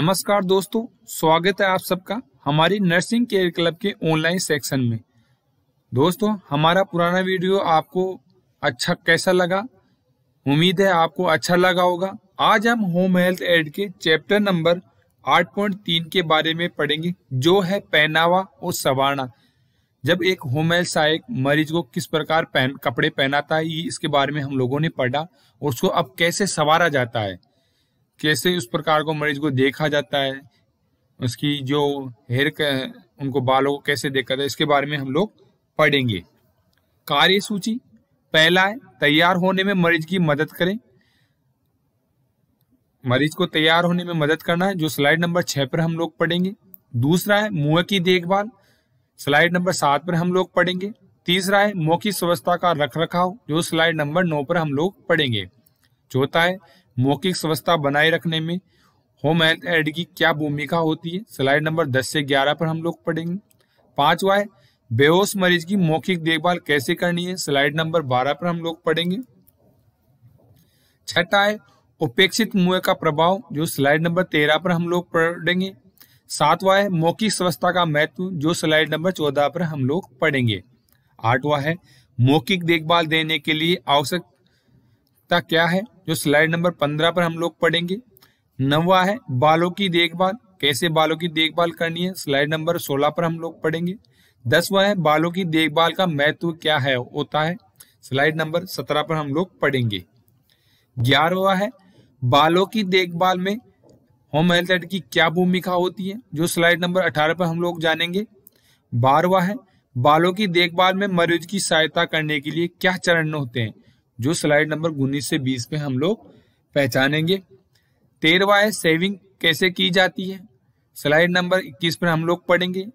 नमस्कार दोस्तों स्वागत है आप सबका हमारी नर्सिंग केयर क्लब के ऑनलाइन सेक्शन में दोस्तों हमारा पुराना वीडियो आपको अच्छा कैसा लगा उम्मीद है आपको अच्छा लगा होगा आज हम होम हेल्थ एड के चैप्टर नंबर 8.3 के बारे में पढ़ेंगे जो है पहनावा और सवारना जब एक होम हेल्थ सहायक मरीज को किस प्रकार पहन कपड़े पहनाता है इसके बारे में हम लोगों ने पढ़ा और उसको अब कैसे सवारा जाता है कैसे उस प्रकार को मरीज को देखा जाता है उसकी जो हेयर उनको बालों को कैसे देखा जाता है इसके बारे में हम लोग पढ़ेंगे कार्य सूची पहला है तैयार होने में मरीज की मदद करें मरीज को तैयार होने में मदद करना है जो स्लाइड नंबर छह पर हम लोग पढ़ेंगे दूसरा है मुंह की देखभाल स्लाइड नंबर सात पर हम लोग पढ़ेंगे तीसरा है मुंह की स्वच्छता का रख रखाव जो स्लाइड नंबर नौ पर हम लोग पढ़ेंगे चौथा है मौखिक स्वस्थता बनाए रखने में होम हेल्थ एड की क्या भूमिका होती है स्लाइड नंबर 10 से 11 पर हम लोग पढ़ेंगे पांचवा है बेहोश मरीज की मौखिक देखभाल कैसे करनी है स्लाइड नंबर 12 पर हम लोग पढ़ेंगे छठा है उपेक्षित मुए का प्रभाव जो स्लाइड नंबर 13 पर हम लोग पढ़ेंगे सातवा है मौखिक स्वस्थता का महत्व जो स्लाइड नंबर चौदह पर हम लोग पढ़ेंगे आठवा है मौखिक देखभाल देने के लिए आवश्यक आवश्यकता क्या है जो स्लाइड नंबर पंद्रह पर हम लोग पढ़ेंगे नवा है बालों की देखभाल कैसे बालों की देखभाल करनी है स्लाइड नंबर सोलह पर हम लोग पढ़ेंगे दसवा है बालों की देखभाल का महत्व क्या है होता है स्लाइड नंबर सत्रह पर हम लोग पढ़ेंगे ग्यारहवा है बालों की देखभाल में होम हेल्थ एड की क्या भूमिका होती है जो स्लाइड नंबर अठारह पर हम लोग जानेंगे बारहवा है बालों की देखभाल में मरीज की सहायता करने के लिए क्या चरण होते हैं जो स्लाइड नंबर उन्नीस से बीस पे हम लोग पहचानेंगे तेरवा है सेविंग कैसे की जाती है स्लाइड नंबर इक्कीस पर हम लोग पढ़ेंगे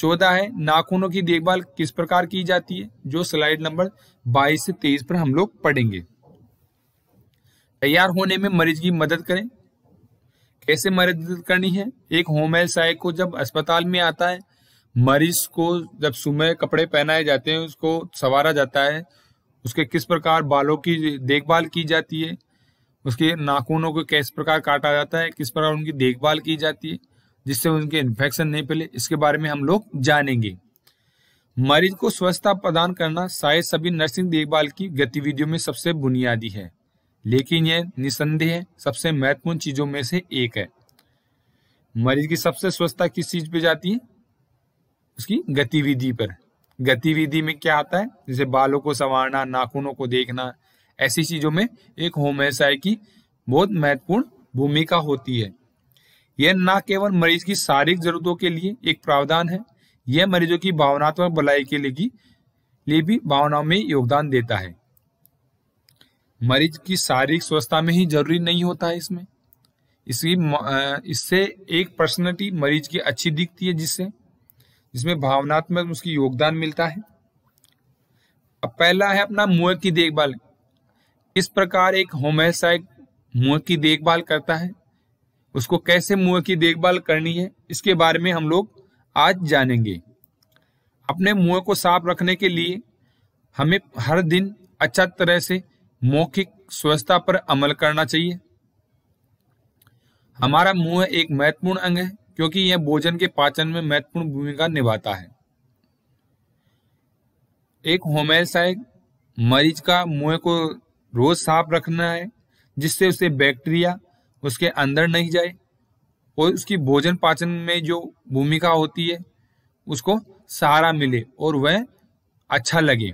चौदह है नाखूनों की देखभाल किस प्रकार की जाती है जो स्लाइड नंबर बाईस से तेईस पर हम लोग पढ़ेंगे तैयार होने में मरीज की मदद करें कैसे मदद करनी है एक होम हेल्थ सहायक को जब अस्पताल में आता है मरीज को जब सुबह कपड़े पहनाए जाते हैं उसको सवारा जाता है उसके किस प्रकार बालों की देखभाल की जाती है उसके नाखूनों को किस प्रकार काटा जाता है किस प्रकार उनकी देखभाल की जाती है जिससे उनके इन्फेक्शन नहीं फैले इसके बारे में हम लोग जानेंगे मरीज को स्वस्थता प्रदान करना शायद सभी नर्सिंग देखभाल की गतिविधियों में सबसे बुनियादी है लेकिन यह निसंदेह सबसे महत्वपूर्ण चीजों में से एक है मरीज की सबसे स्वस्थता किस चीज पे जाती है उसकी गतिविधि पर गतिविधि में क्या आता है जैसे बालों को संवारना नाखूनों को देखना ऐसी चीजों में एक व्यवसाय की बहुत महत्वपूर्ण भूमिका होती है यह न केवल मरीज की शारीरिक जरूरतों के लिए एक प्रावधान है यह मरीजों की भावनात्मक भलाई के लिए लिए भी भावनाओं में योगदान देता है मरीज की शारीरिक स्वस्थता में ही जरूरी नहीं होता है इसमें इसकी इससे एक पर्सनलिटी मरीज की अच्छी दिखती है जिससे जिसमें भावनात्मक उसकी योगदान मिलता है अब पहला है अपना मुंह की देखभाल किस प्रकार एक होम्योसाइड मुंह की देखभाल करता है उसको कैसे मुंह की देखभाल करनी है इसके बारे में हम लोग आज जानेंगे अपने मुंह को साफ रखने के लिए हमें हर दिन अच्छा तरह से मौखिक स्वच्छता पर अमल करना चाहिए हमारा मुंह एक महत्वपूर्ण अंग है क्योंकि यह भोजन के पाचन में महत्वपूर्ण भूमिका निभाता है एक होमेलसाइड मरीज का मुंह को रोज साफ रखना है जिससे उसे बैक्टीरिया उसके अंदर नहीं जाए और उसकी भोजन पाचन में जो भूमिका होती है उसको सहारा मिले और वह अच्छा लगे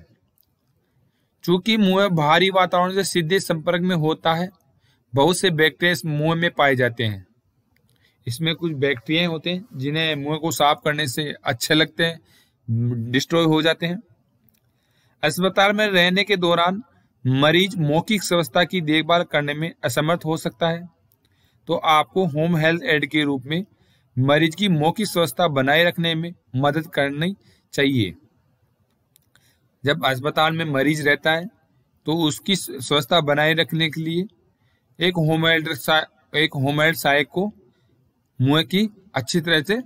चूंकि मुंह भारी वातावरण से सीधे संपर्क में होता है बहुत से बैक्टीरिया मुंह में पाए जाते हैं इसमें कुछ बैक्टीरिया होते हैं जिन्हें मुंह को साफ करने से अच्छे लगते हैं डिस्ट्रॉय हो जाते हैं अस्पताल में रहने के दौरान मरीज मौखिक स्वस्थता की देखभाल करने में असमर्थ हो सकता है तो आपको होम हेल्थ एड के रूप में मरीज की मौखिक स्वस्थता बनाए रखने में मदद करनी चाहिए जब अस्पताल में मरीज रहता है तो उसकी स्वस्थता बनाए रखने के लिए एक होम एल्ड एक होम एल्ड सहायक को मुंह की अच्छी तरह से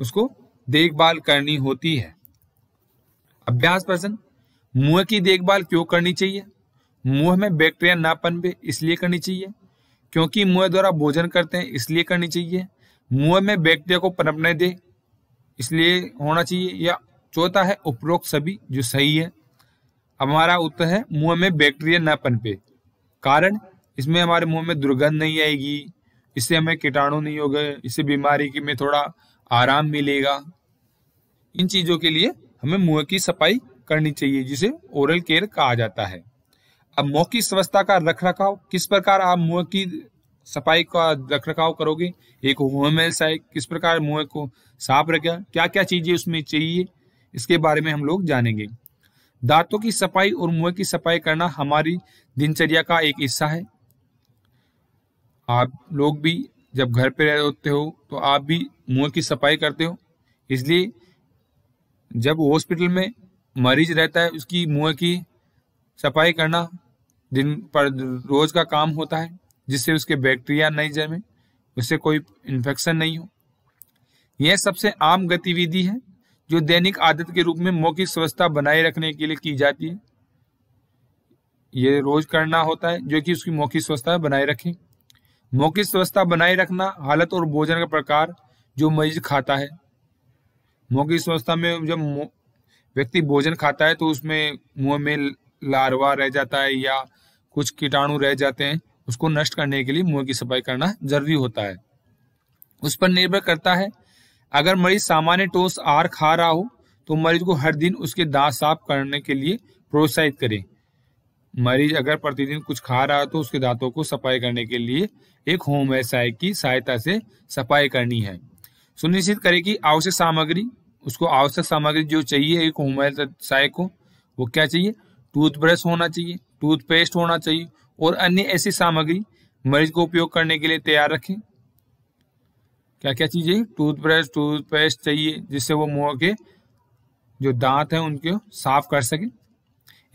उसको देखभाल करनी होती है अभ्यास प्रश्न मुँह की देखभाल क्यों करनी चाहिए मुंह में बैक्टीरिया ना पनपे इसलिए करनी चाहिए क्योंकि मुंह द्वारा भोजन करते हैं इसलिए करनी चाहिए मुंह में बैक्टीरिया को पनपने दे इसलिए होना चाहिए या चौथा है उपरोक्त सभी जो सही है हमारा उत्तर है मुंह में बैक्टीरिया ना पनपे कारण इसमें हमारे मुंह में दुर्गंध नहीं आएगी इससे हमें कीटाणु नहीं हो गए इससे बीमारी की में थोड़ा आराम मिलेगा इन चीजों के लिए हमें मुंह की सफाई करनी चाहिए जिसे ओरल केयर कहा जाता है अब मुंह की स्वच्छता का रख रखाव किस प्रकार आप मुंह की सफाई का रख रखाव करोगे एक होमेल्स है किस प्रकार मुंह को साफ रखा क्या क्या चीजें उसमें चाहिए इसके बारे में हम लोग जानेंगे दांतों की सफाई और मुंह की सफाई करना हमारी दिनचर्या का एक हिस्सा है आप लोग भी जब घर पे रहते हो तो आप भी मुंह की सफाई करते हो इसलिए जब हॉस्पिटल में मरीज रहता है उसकी मुंह की सफाई करना दिन पर रोज का काम होता है जिससे उसके बैक्टीरिया नहीं जमे उससे कोई इन्फेक्शन नहीं हो यह सबसे आम गतिविधि है जो दैनिक आदत के रूप में की स्वच्छता बनाए रखने के लिए की जाती है ये रोज करना होता है जो कि उसकी की स्वच्छता बनाए रखें हम्म। मौखिक स्वच्छता बनाए रखना हालत और भोजन का प्रकार जो मरीज खाता है मौखिक स्वच्छता में जब व्यक्ति भोजन खाता है तो उसमें मुंह में लार्वा रह जाता है या कुछ कीटाणु रह जाते हैं उसको नष्ट करने के लिए मुंह की सफाई करना जरूरी होता है उस पर निर्भर करता है अगर मरीज सामान्य टोस आहार खा रहा हो तो मरीज को हर दिन उसके दांत साफ करने के लिए प्रोत्साहित करें मरीज अगर प्रतिदिन कुछ खा रहा है तो उसके दांतों को सफाई करने के लिए एक होम एसाई की सहायता से सफाई करनी है सुनिश्चित करें कि आवश्यक सामग्री उसको आवश्यक सामग्री जो चाहिए एक होम एसाई को वो क्या चाहिए टूथब्रश होना चाहिए टूथपेस्ट होना चाहिए और अन्य ऐसी सामग्री मरीज को उपयोग करने के लिए तैयार रखें क्या क्या चीज़ें टूथब्रश टूथपेस्ट चाहिए जिससे वो मुँह के जो दांत हैं उनके साफ कर सके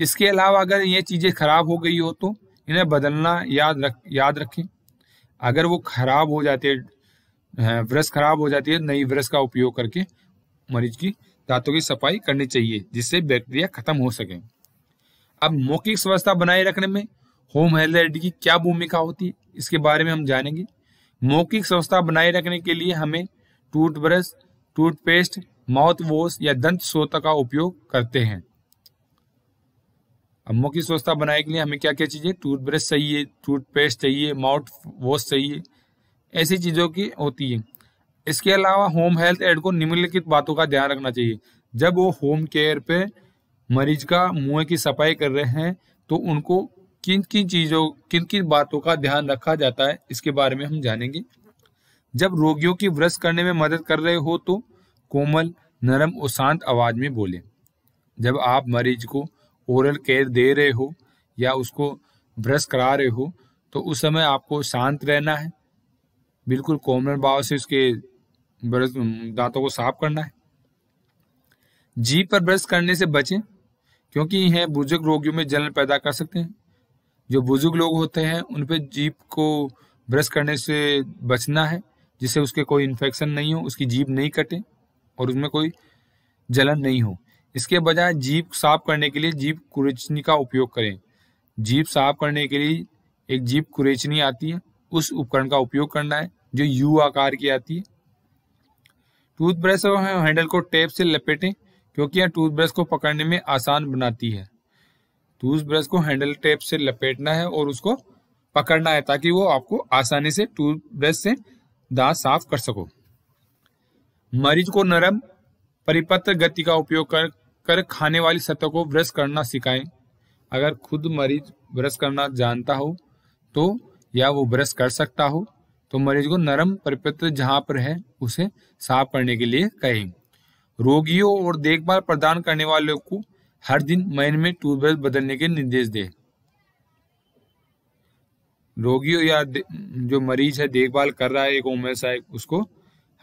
इसके अलावा अगर ये चीज़ें खराब हो गई हो तो इन्हें बदलना याद रख याद रखें अगर वो खराब हो जाते हैं ब्रश खराब हो जाती है नई ब्रश का उपयोग करके मरीज की दांतों की सफाई करनी चाहिए जिससे बैक्टीरिया खत्म हो सके अब मौखिक स्वच्छता बनाए रखने में होम हेल्थ एड की क्या भूमिका होती है इसके बारे में हम जानेंगे मौखिक स्वच्छता बनाए रखने के लिए हमें टूथब्रश टूथपेस्ट माउथ वॉश या दंत सोता का उपयोग करते हैं अम्मों की स्वस्थता बनाने के लिए हमें क्या क्या चाहिए टूथब्रश चाहिए टूथपेस्ट चाहिए माउथ वॉश चाहिए ऐसी चीज़ों की होती है इसके अलावा होम हेल्थ एड को निम्नलिखित बातों का ध्यान रखना चाहिए जब वो होम केयर पे मरीज का मुंह की सफाई कर रहे हैं तो उनको किन किन चीज़ों किन किन बातों का ध्यान रखा जाता है इसके बारे में हम जानेंगे जब रोगियों की ब्रश करने में मदद कर रहे हो तो कोमल नरम और शांत आवाज में बोले जब आप मरीज को ओरल केयर दे रहे हो या उसको ब्रश करा रहे हो तो उस समय आपको शांत रहना है बिल्कुल कोमल भाव से उसके ब्रश दांतों को साफ करना है जीप पर ब्रश करने से बचें क्योंकि यह बुजुर्ग रोगियों में जलन पैदा कर सकते हैं जो बुजुर्ग लोग होते हैं उन पर जीप को ब्रश करने से बचना है जिससे उसके कोई इन्फेक्शन नहीं हो उसकी जीप नहीं कटे और उसमें कोई जलन नहीं हो इसके बजाय जीप साफ करने के लिए जीप कुरेचनी का उपयोग करें जीप साफ करने के लिए एक जीप कुरेचनी आती है उस उपकरण का उपयोग करना है जो यू आकार की आती है टूथब्रश और हैंडल को टेप से लपेटें क्योंकि यह टूथब्रश को पकड़ने में आसान बनाती है टूथब्रश को हैंडल टेप से लपेटना है और उसको पकड़ना है ताकि वो आपको आसानी से टूथब्रश से दांत साफ कर सको मरीज को नरम परिपत्र गति का उपयोग कर कर खाने वाली सतह को ब्रश करना सिखाएं अगर खुद मरीज ब्रश करना जानता हो तो या वो ब्रश कर सकता हो तो मरीज को नरम परिपत्र जहां पर है उसे साफ करने के लिए कहें रोगियों और देखभाल प्रदान करने वालों को हर दिन महीने में टूथब्रश बदलने के निर्देश दें रोगियों या जो मरीज है देखभाल कर रहा है एक उम्र सा उसको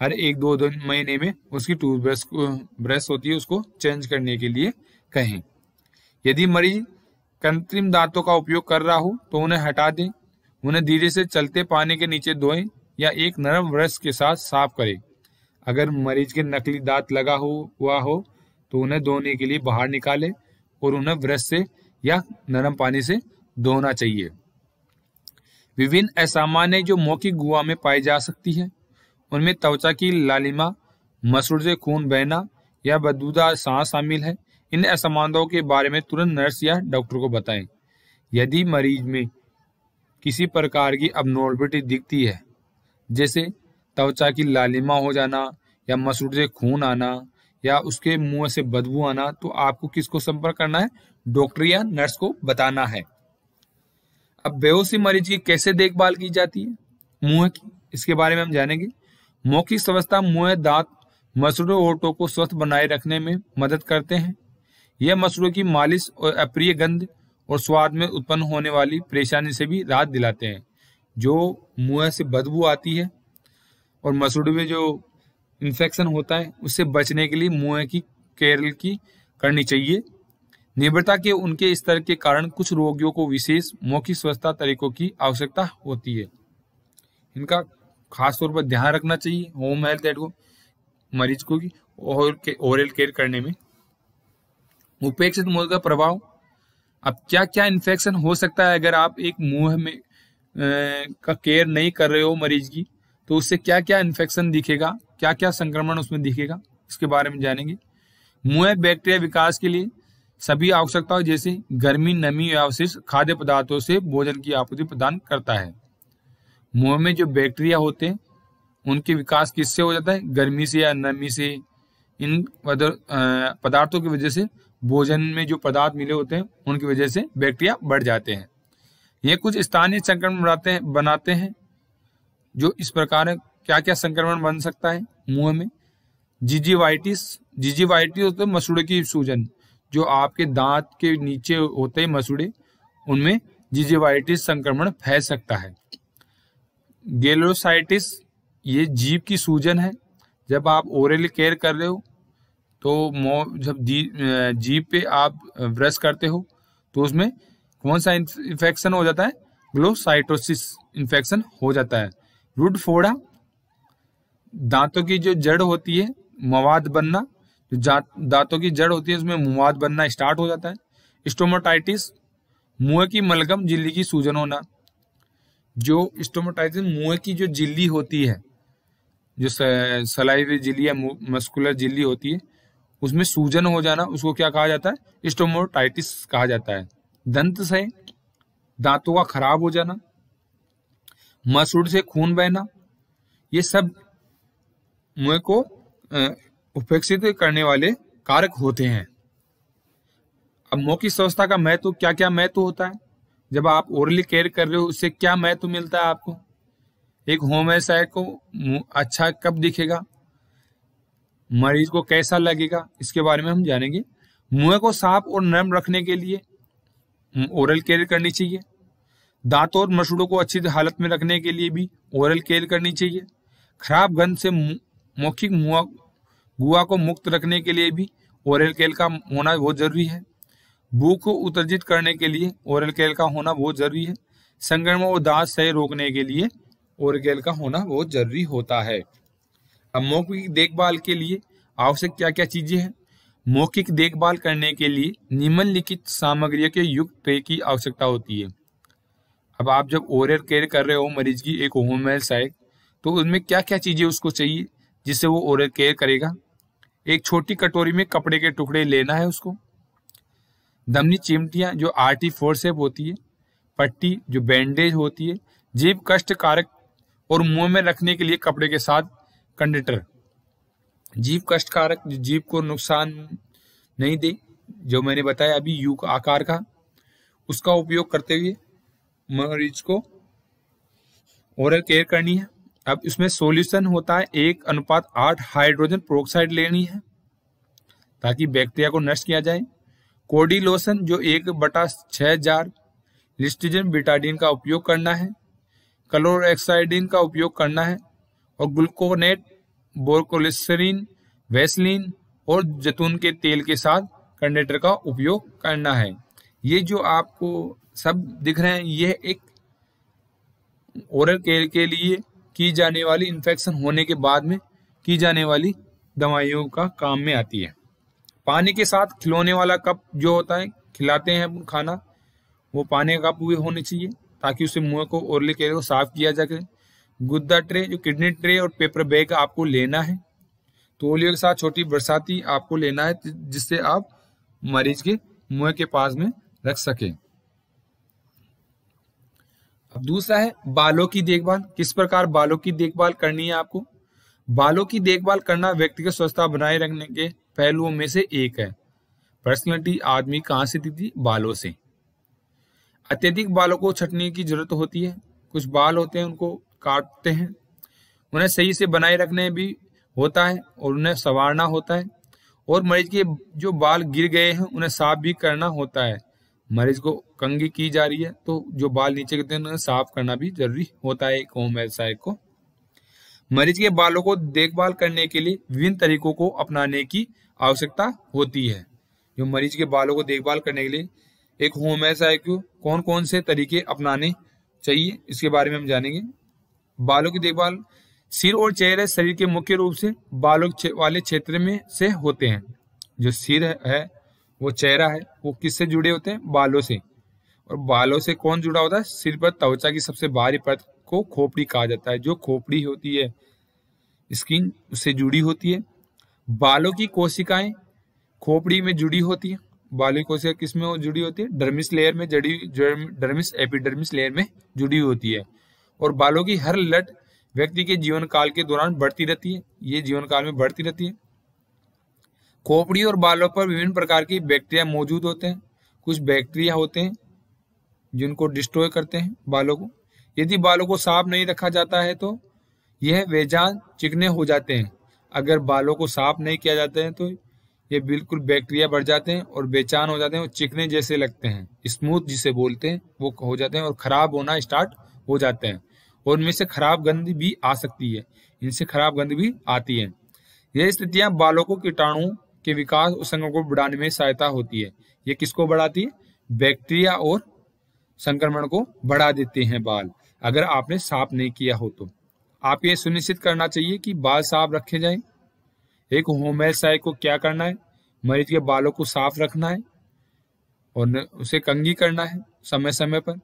हर एक दो दिन महीने में उसकी टूथ ब्रश ब्रश होती है उसको चेंज करने के लिए कहें यदि मरीज कृत्रिम दांतों का उपयोग कर रहा हो तो उन्हें हटा दें उन्हें धीरे से चलते पानी के नीचे धोएं या एक नरम ब्रश के साथ साफ करें अगर मरीज के नकली दांत लगा हुआ हो तो उन्हें धोने के लिए बाहर निकालें और उन्हें ब्रश से या नरम पानी से धोना चाहिए विभिन्न असामान्य जो मौखिक गुआ में पाई जा सकती है उनमें त्वचा की लालिमा मसूर से खून बहना या बदबूदार सांस शामिल है इन असमानताओं के बारे में तुरंत नर्स या डॉक्टर को बताएं यदि मरीज में किसी प्रकार की अबनॉर्मलिटी दिखती है जैसे त्वचा की लालिमा हो जाना या मसूर से खून आना या उसके मुंह से बदबू आना तो आपको किसको संपर्क करना है डॉक्टर या नर्स को बताना है अब बेहोशी मरीज की कैसे देखभाल की जाती है मुंह की इसके बारे में हम जानेंगे मौखिक स्वस्थता मुंह दांत मसरूड़ों ओटों को स्वस्थ बनाए रखने में मदद करते हैं यह मसरूड़ों की मालिश और अप्रिय गंध और स्वाद में उत्पन्न होने वाली परेशानी से भी राहत दिलाते हैं जो मुंह से बदबू आती है और मसूड़ में जो इन्फेक्शन होता है उससे बचने के लिए मुँह की केरल की करनी चाहिए निर्भरता के उनके स्तर के कारण कुछ रोगियों को विशेष मौखिक स्वच्छता तरीकों की आवश्यकता होती है इनका खास तौर पर ध्यान रखना चाहिए होम हेल्थ एड को मरीज को की और के, ओरल केयर करने में उपेक्षित मूल का प्रभाव अब क्या क्या इन्फेक्शन हो सकता है अगर आप एक मुंह में आ, का केयर नहीं कर रहे हो मरीज की तो उससे क्या क्या इन्फेक्शन दिखेगा क्या क्या संक्रमण उसमें दिखेगा इसके बारे में जानेंगे मुंह बैक्टीरिया विकास के लिए सभी आवश्यकताओं जैसे गर्मी नमी अवशेष खाद्य पदार्थों से भोजन की आपूर्ति प्रदान करता है मुंह में जो बैक्टीरिया होते हैं उनके विकास किससे हो जाता है गर्मी से या नमी से इन पदार्थों की वजह से भोजन में जो पदार्थ मिले होते हैं उनकी वजह से बैक्टीरिया बढ़ जाते हैं ये कुछ स्थानीय संक्रमण बनाते हैं बनाते हैं जो इस प्रकार क्या क्या संक्रमण बन सकता है मुंह में जीजीवाइटिस जीजीवाइटिस होते हैं मसूड़े की सूजन जो आपके दांत के नीचे होते हैं मसूड़े उनमें जीजीवाइटिस संक्रमण फैल सकता है गेलोसाइटिस ये जीभ की सूजन है जब आप ओरली केयर कर रहे हो तो मो जब जीभ पे आप ब्रश करते हो तो उसमें कौन सा इन्फेक्शन हो जाता है ग्लोसाइटोसिस इन्फेक्शन हो जाता है रूट फोड़ा दांतों की जो जड़ होती है मवाद बनना जो दांतों की जड़ होती है उसमें मवाद बनना स्टार्ट हो जाता है स्टोमोटाइटिस मुंह की मलगम झिल्ली की सूजन होना जो स्टोमोटाइजन मुंह की जो झिल्ली होती है जो सलाइवी झिल्ली या मस्कुलर झिल्ली होती है उसमें सूजन हो जाना उसको क्या कहा जाता है स्टोमोटाइटिस कहा जाता है दंत से दांतों का खराब हो जाना मसूड़ से खून बहना ये सब मुंह को उपेक्षित करने वाले कारक होते हैं अब मुँह की स्वस्थता का महत्व तो, क्या क्या महत्व तो होता है जब आप ओरली केयर कर रहे हो उससे क्या महत्व मिलता है आपको एक होम होम्योपैथ को अच्छा कब दिखेगा मरीज को कैसा लगेगा इसके बारे में हम जानेंगे मुंह को साफ और नरम रखने के लिए ओरल केयर करनी चाहिए दांतों और मसूड़ों को अच्छी हालत में रखने के लिए भी ओरल केयर करनी चाहिए खराब गंध से मौखिक मुआ गुआ को मुक्त रखने के लिए भी ओरल केयर का होना बहुत जरूरी है भूख को उत्तेजित करने के लिए ओरल केल का होना बहुत जरूरी है संक्रमण और दांत से रोकने के लिए ओरल केल का होना बहुत जरूरी होता है अब मौखिक देखभाल के लिए आवश्यक क्या क्या चीजें हैं मौखिक देखभाल करने के लिए निम्नलिखित सामग्रियों के युक्त पेय की आवश्यकता होती है अब आप जब ओरल केयर कर रहे हो मरीज की एक होम साइड तो उनमें क्या क्या चीजें उसको चाहिए जिससे वो ओरल केयर करेगा एक छोटी कटोरी में कपड़े के टुकड़े लेना है उसको दमनी चिमटियाँ जो आरटी फोरसेप होती है पट्टी जो बैंडेज होती है जीव कष्ट कारक और मुंह में रखने के लिए कपड़े के साथ कंडेटर जीव कष्ट कारक जो जीव को नुकसान नहीं दे जो मैंने बताया अभी यू का आकार का उसका उपयोग करते हुए मरीज को ओरल केयर करनी है अब इसमें सॉल्यूशन होता है एक अनुपात आठ हाइड्रोजन प्रोक्साइड लेनी है ताकि बैक्टीरिया को नष्ट किया जाए कोडी लोशन जो एक बटा छः जार लिस्टिजन बिटाडिन का उपयोग करना है क्लोरोक्साइडिन का उपयोग करना है और ग्लूकोनेट बोरकोलिसरीन वैसलिन और जैतून के तेल के साथ कंडेटर का उपयोग करना है ये जो आपको सब दिख रहे हैं यह एक ओरल केयर के लिए की जाने वाली इन्फेक्शन होने के बाद में की जाने वाली दवाइयों का काम में आती है पानी के साथ खिलौने वाला कप जो होता है खिलाते हैं खाना वो पानी का कप भी होने चाहिए ताकि उसे मुंह को ओरली कैरियर को साफ किया जा सके गुद्दा ट्रे जो किडनी ट्रे और पेपर बैग आपको लेना है तोलियों के साथ छोटी बरसाती आपको लेना है जिससे आप मरीज के मुंह के पास में रख सके अब दूसरा है बालों की देखभाल किस प्रकार बालों की देखभाल करनी है आपको बालों की देखभाल करना व्यक्ति के स्वच्छता बनाए रखने के पहलुओं में से एक है पर्सनैलिटी आदमी कहाँ से दी थी बालों से अत्यधिक बालों को छटने की जरूरत होती है कुछ बाल होते हैं उनको काटते हैं उन्हें सही से बनाए रखने भी होता है और उन्हें संवारना होता है और मरीज के जो बाल गिर गए हैं उन्हें साफ भी करना होता है मरीज को कंगी की जा रही है तो जो बाल नीचे गिरते हैं उन्हें साफ करना भी जरूरी होता है एक होम व्यवसाय को मरीज के बालों को देखभाल करने के लिए विभिन्न तरीकों को अपनाने की आवश्यकता होती है जो मरीज के बालों को देखभाल करने के लिए एक होम एस आई क्यू कौन कौन से तरीके अपनाने चाहिए इसके बारे में हम जानेंगे बालों की देखभाल सिर और चेहरे शरीर के मुख्य रूप से बालों वाले क्षेत्र में से होते हैं जो सिर है वो चेहरा है वो किससे जुड़े होते हैं बालों से और बालों से कौन जुड़ा होता है सिर पर त्वचा की सबसे बाहरी परत को खोपड़ी कहा जाता है जो खोपड़ी होती है स्किन उससे जुड़ी होती है बालों की कोशिकाएं खोपड़ी में जुड़ी होती है बालों की कोशिका किस में जुड़ी होती है डर्मिस लेयर में जड़ी डर्मिस एपिडर्मिस लेयर में जुड़ी होती है और बालों की हर लट व्यक्ति के जीवन काल के दौरान बढ़ती रहती है ये जीवन काल में बढ़ती रहती है खोपड़ी और बालों पर विभिन्न प्रकार की बैक्टीरिया मौजूद होते हैं कुछ बैक्टीरिया होते हैं जिनको डिस्ट्रॉय करते हैं बालों को यदि बालों को साफ नहीं रखा जाता है तो यह वेजान चिकने हो जाते हैं अगर बालों को साफ नहीं किया जाता है तो ये बिल्कुल बैक्टीरिया बढ़ जाते हैं और बेचान हो जाते हैं और चिकने जैसे लगते हैं स्मूथ जिसे बोलते हैं वो हो जाते हैं और ख़राब होना स्टार्ट हो जाते हैं और इनमें से खराब गंध भी आ सकती है इनसे खराब गंध भी आती है यह स्थितियाँ बालों को कीटाणु के विकास और संक्रमण को बढ़ाने में सहायता होती है ये किसको बढ़ाती है बैक्टीरिया और संक्रमण को बढ़ा देते हैं बाल अगर आपने साफ नहीं किया हो तो आप ये सुनिश्चित करना चाहिए कि बाल साफ रखे जाएं एक होम को क्या करना है मरीज के बालों को साफ रखना है और उसे कंगी करना है समय समय पर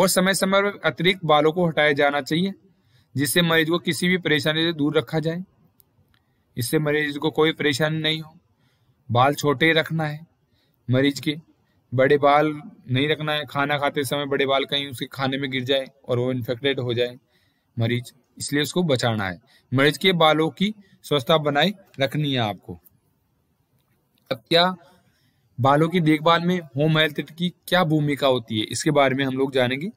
और समय समय पर अतिरिक्त बालों को हटाया जाना चाहिए जिससे मरीज को किसी भी परेशानी से दूर रखा जाए इससे मरीज को कोई परेशानी नहीं हो बाल छोटे रखना है मरीज के बड़े बाल नहीं रखना है खाना खाते समय बड़े बाल कहीं उसके खाने में गिर जाए और वो इन्फेक्टेड हो जाए मरीज इसलिए उसको बचाना है मरीज के बालों की स्वस्थता बनाए रखनी है आपको अब क्या बालों की देखभाल में होम हेल्थ की क्या भूमिका होती है इसके बारे में हम लोग जानेंगे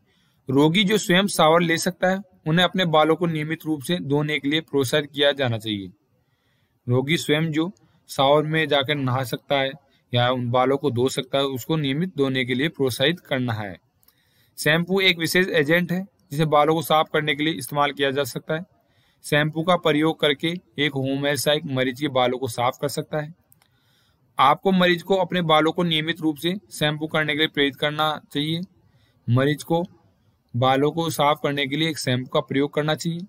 रोगी जो स्वयं सावर ले सकता है उन्हें अपने बालों को नियमित रूप से धोने के लिए प्रोत्साहित किया जाना चाहिए रोगी स्वयं जो सावर में जाकर नहा सकता है या उन बालों को धो सकता है उसको नियमित धोने के लिए प्रोत्साहित करना है शैम्पू एक विशेष एजेंट है जिसे बालों को साफ करने के लिए इस्तेमाल किया जा सकता है शैम्पू का प्रयोग करके एक होम हेयर मरीज के बालों को साफ कर सकता है आपको मरीज को अपने बालों को नियमित रूप से शैम्पू करने के लिए प्रेरित करना चाहिए मरीज को बालों को साफ करने के लिए एक शैम्पू का प्रयोग करना चाहिए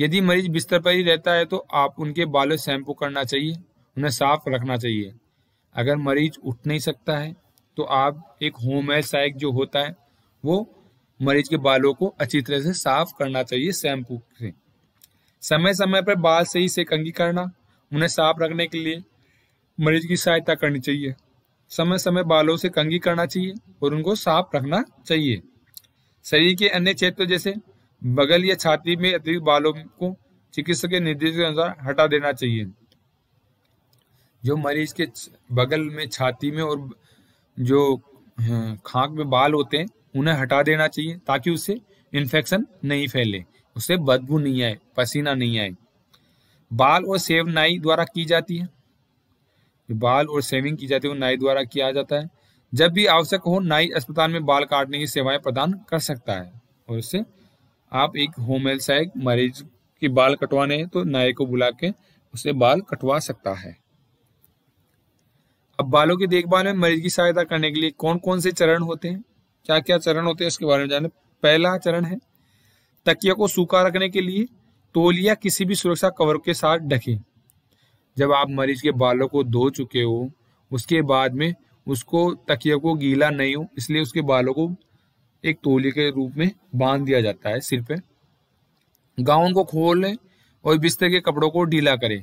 यदि मरीज बिस्तर पर ही रहता है तो आप उनके बालों शैम्पू करना चाहिए उन्हें साफ रखना चाहिए अगर मरीज उठ नहीं सकता है तो आप एक होम हेयर जो होता है वो मरीज के बालों को अच्छी तरह से साफ करना चाहिए शैम्पू से समय समय पर बाल सही से कंगी करना उन्हें साफ रखने के लिए मरीज की सहायता करनी चाहिए समय समय बालों से कंगी करना चाहिए और उनको साफ रखना चाहिए शरीर के अन्य क्षेत्र जैसे बगल या छाती में अतिरिक्त बालों को चिकित्सक के निर्देश के अनुसार हटा देना चाहिए जो मरीज के बगल में छाती में और जो हाँ, खाक में बाल होते हैं उन्हें हटा देना चाहिए ताकि उससे इन्फेक्शन नहीं फैले उससे बदबू नहीं आए पसीना नहीं आए बाल और सेव नाई द्वारा की जाती है बाल और सेविंग की जाती है वो नाई द्वारा किया जाता है जब भी आवश्यक हो नाई अस्पताल में बाल काटने की सेवाएं प्रदान कर सकता है और उससे आप एक होम हेल्थ मरीज के बाल कटवाने हैं तो नाई को बुला के उसे बाल कटवा सकता है अब बालों की देखभाल में मरीज की सहायता करने के लिए कौन कौन से चरण होते हैं क्या क्या चरण होते हैं इसके बारे में जाने पहला चरण है तकिया को सूखा रखने के लिए तोलिया किसी भी सुरक्षा कवर के साथ ढके जब आप मरीज के बालों को धो चुके हो उसके बाद में उसको तकिया को गीला नहीं हो इसलिए उसके बालों को एक तोलिया के रूप में बांध दिया जाता है सिर पे गाउन को खोल लें और बिस्तर के कपड़ों को ढीला करें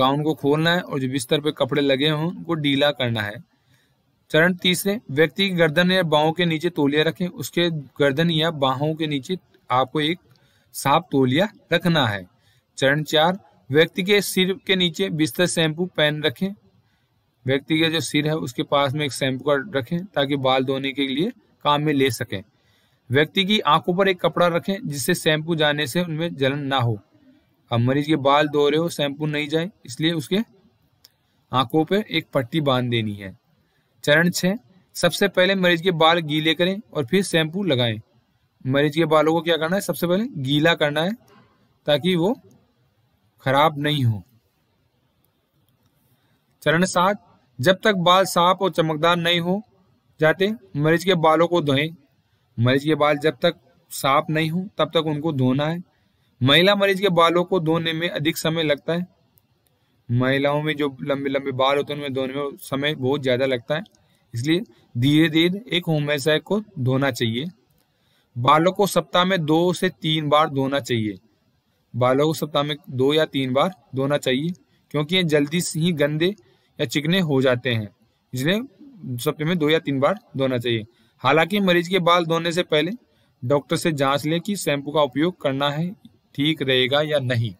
गाउन को खोलना है और जो बिस्तर पे कपड़े लगे हों उनको ढीला करना है चरण तीसरे व्यक्ति की गर्दन या बाहों के नीचे तोलिया रखें उसके गर्दन या बाहों के नीचे आपको एक साफ तोलिया रखना है चरण चार व्यक्ति के सिर के नीचे बिस्तर शैम्पू पैन रखें व्यक्ति का जो सिर है उसके पास में एक शैम्पू का रखें ताकि बाल धोने के लिए काम में ले सकें व्यक्ति की आंखों पर एक कपड़ा रखें जिससे शैम्पू जाने से उनमें जलन ना हो अब मरीज के बाल धो रहे हो शैम्पू नहीं जाए इसलिए उसके आंखों पर एक पट्टी बांध देनी है चरण छः सबसे पहले मरीज के बाल गीले करें और फिर शैम्पू लगाएं मरीज के बालों को क्या करना है सबसे पहले गीला करना है ताकि वो खराब नहीं हो चरण सात जब तक बाल साफ और चमकदार नहीं हो जाते मरीज के बालों को धोएं मरीज के बाल जब तक साफ नहीं हो तब तक उनको धोना है महिला मरीज के बालों को धोने में अधिक समय लगता है महिलाओं में जो लंबे लंबे बाल होते हैं उनमें धोने में समय बहुत ज़्यादा लगता है इसलिए धीरे धीरे एक होमेसाय को धोना चाहिए बालों को सप्ताह में दो से तीन बार धोना चाहिए बालों को सप्ताह में दो या तीन बार धोना चाहिए क्योंकि ये जल्दी से ही गंदे या चिकने हो जाते हैं इसलिए सप्ताह में दो या तीन बार धोना चाहिए हालांकि मरीज के बाल धोने से पहले डॉक्टर से जांच लें कि शैम्पू का उपयोग करना है ठीक रहेगा या नहीं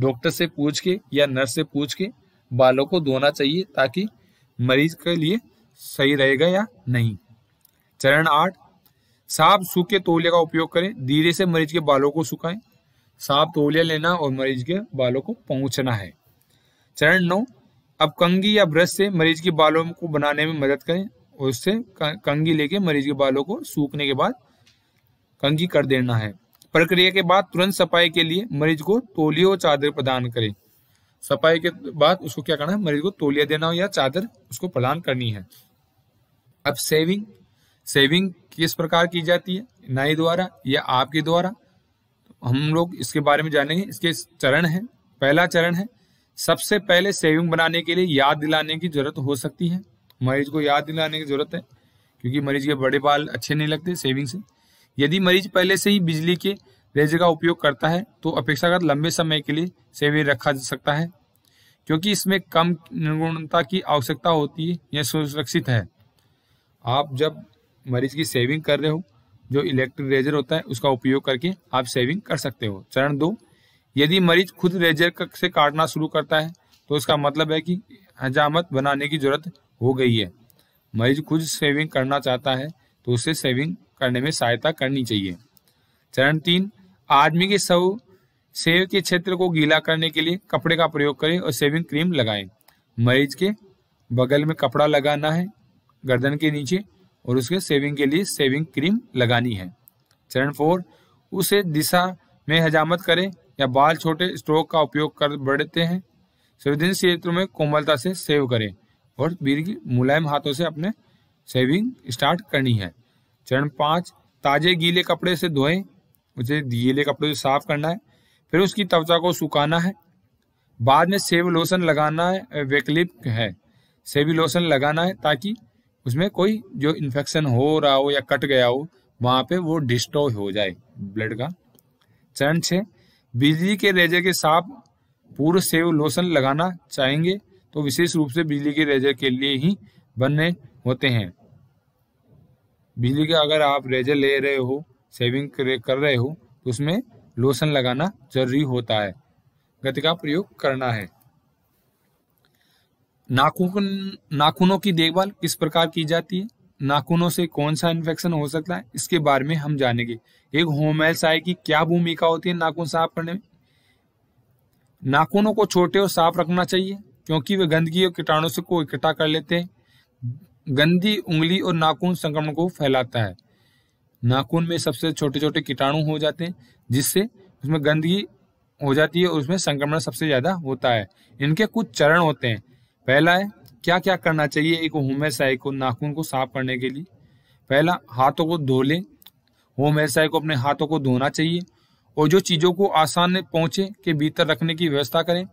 डॉक्टर से पूछ के या नर्स से पूछ के बालों को धोना चाहिए ताकि मरीज के लिए सही रहेगा या नहीं चरण आठ साफ सूखे तौलिया का उपयोग करें धीरे से मरीज के बालों को सुखाएं साफ तौलिया लेना और मरीज के बालों को पहुंचना है चरण नौ अब कंगी या ब्रश से मरीज के बालों को बनाने में मदद करें और उससे कंगी लेके मरीज के बालों को सूखने के बाद कंगी कर देना है प्रक्रिया के बाद तुरंत सफाई के लिए मरीज को तोलिया और चादर प्रदान करें सफाई के बाद उसको क्या करना है मरीज को तोलिया देना हो या चादर उसको प्रदान करनी है अब सेविंग सेविंग किस प्रकार की जाती है नाई द्वारा या आपके द्वारा हम लोग इसके बारे में जानेंगे इसके चरण है पहला चरण है सबसे पहले सेविंग बनाने के लिए याद दिलाने की जरूरत हो सकती है मरीज को याद दिलाने की जरूरत है क्योंकि मरीज के बड़े बाल अच्छे नहीं लगते सेविंग से यदि मरीज पहले से ही बिजली के रेज का उपयोग करता है तो अपेक्षाकृत लंबे समय के लिए सेवे रखा जा सकता है क्योंकि इसमें कम निर्गुणता की आवश्यकता होती है यह सुरक्षित है आप जब मरीज की सेविंग कर रहे हो जो इलेक्ट्रिक रेजर होता है उसका उपयोग करके आप सेविंग कर सकते हो चरण दो यदि मरीज खुद रेजर से काटना शुरू करता है तो इसका मतलब है कि हजामत बनाने की जरूरत हो गई है मरीज खुद सेविंग करना चाहता है तो उसे सेविंग करने में सहायता करनी चाहिए चरण तीन आदमी के सब सेव के क्षेत्र को गीला करने के लिए कपड़े का प्रयोग करें और सेविंग क्रीम लगाएं मरीज के बगल में कपड़ा लगाना है गर्दन के नीचे और उसके सेविंग के लिए सेविंग क्रीम लगानी है चरण फोर उसे दिशा में हजामत करें या बाल छोटे स्ट्रोक का उपयोग कर बढ़ते हैं संवेदनशील क्षेत्र में कोमलता से सेव करें और बीर की मुलायम हाथों से अपने सेविंग स्टार्ट करनी है चरण पाँच ताजे गीले कपड़े से धोएं उसे गीले कपड़े से साफ करना है फिर उसकी त्वचा को सुखाना है बाद में सेव लोशन लगाना है वैकलिप है सेव लोशन लगाना है ताकि उसमें कोई जो इन्फेक्शन हो रहा हो या कट गया हो वहाँ पे वो डिस्टॉय हो जाए ब्लड का चरण छः बिजली के रेजर के साथ पूर्व सेव लोशन लगाना चाहेंगे तो विशेष रूप से बिजली के रेजर के लिए ही बनने होते हैं बिजली का अगर आप रेजर ले रहे हो सेविंग कर रहे हो तो उसमें लोशन लगाना जरूरी होता है गति का प्रयोग करना है नाखून नाखूनों की देखभाल किस प्रकार की जाती है नाखूनों से कौन सा इन्फेक्शन हो सकता है इसके बारे में हम जानेंगे एक होमेल्स आय की क्या भूमिका होती है नाखून साफ करने में नाखूनों को छोटे और साफ रखना चाहिए क्योंकि वे गंदगी और कीटाणु से को इकट्ठा कर लेते हैं गंदी उंगली और नाखून संक्रमण को फैलाता है नाखून में सबसे छोटे छोटे कीटाणु हो जाते हैं जिससे उसमें गंदगी हो जाती है और उसमें संक्रमण सबसे ज़्यादा होता है इनके कुछ चरण होते हैं पहला है क्या क्या करना चाहिए एक होमेसाई को नाखून को साफ करने के लिए पहला हाथों को धो लें होमेसाई को अपने हाथों को धोना चाहिए और जो चीज़ों को आसान पहुँचे के भीतर रखने की व्यवस्था करें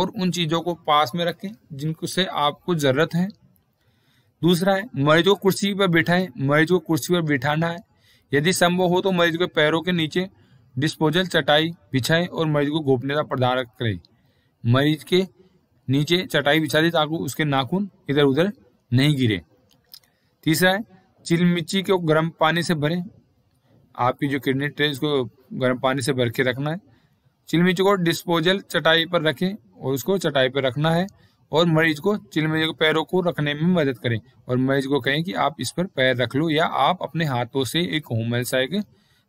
और उन चीज़ों को पास में रखें जिनको से आपको ज़रूरत है दूसरा है मरीज को कुर्सी पर बैठाए मरीज को कुर्सी पर बिठाना है यदि संभव हो तो मरीज के पैरों के नीचे डिस्पोजल चटाई बिछाएं और मरीज को गोपनीयता प्रदान करें मरीज के नीचे चटाई बिछा दी ताकि उसके नाखून इधर उधर नहीं गिरे तीसरा है चिलमिची को गर्म पानी से भरें आपकी जो किडनी ट्रे उसको गर्म पानी से भर के रखना है चिलमिची को डिस्पोजल चटाई पर रखें और उसको चटाई पर रखना है और मरीज को चिल पैरों को रखने में मदद करें और मरीज को कहें कि आप इस पर पैर रख लो या आप अपने हाथों से एक होमल साइक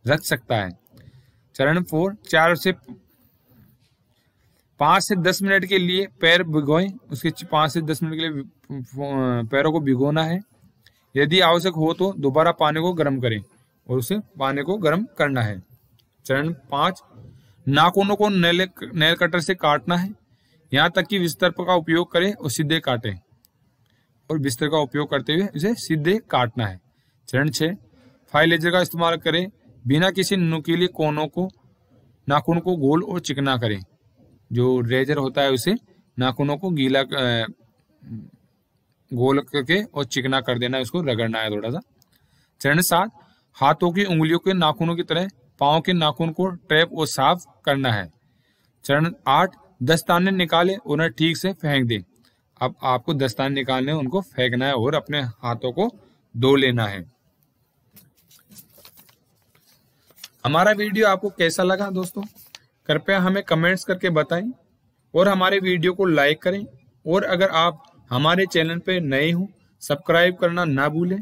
रख सकता है चरण फोर चार से पाँच से दस मिनट के लिए पैर भिगोएं उसके पाँच से दस मिनट के लिए पैरों को भिगोना है यदि आवश्यक हो तो दोबारा पानी को गर्म करें और उसे पानी को गर्म करना है चरण पाँच नाखूनों को नेल नेल कटर से काटना है यहाँ तक कि विस्तर का उपयोग करें और सीधे काटें और बिस्तर का उपयोग करते हुए इसे सीधे काटना है चरण छः फाइलेजर का इस्तेमाल करें बिना किसी नुकीले कोनों को नाखून को गोल और चिकना करें जो रेजर होता है उसे नाखूनों को गीला गोल करके और चिकना कर देना है उसको रगड़ना है थोड़ा सा चरण सात हाथों की उंगलियों के नाखूनों की तरह पाँव के नाखून को ट्रैप और साफ करना है चरण आठ दस्ताने निकाले उन्हें ठीक से फेंक दें अब आपको दस्ताने निकालने उनको फेंकना है और अपने हाथों को धो लेना है हमारा वीडियो आपको कैसा लगा दोस्तों कृपया हमें कमेंट्स करके बताएं और हमारे वीडियो को लाइक करें और अगर आप हमारे चैनल पर नए हों सब्सक्राइब करना ना भूलें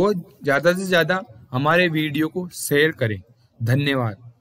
और ज़्यादा से ज़्यादा हमारे वीडियो को शेयर करें धन्यवाद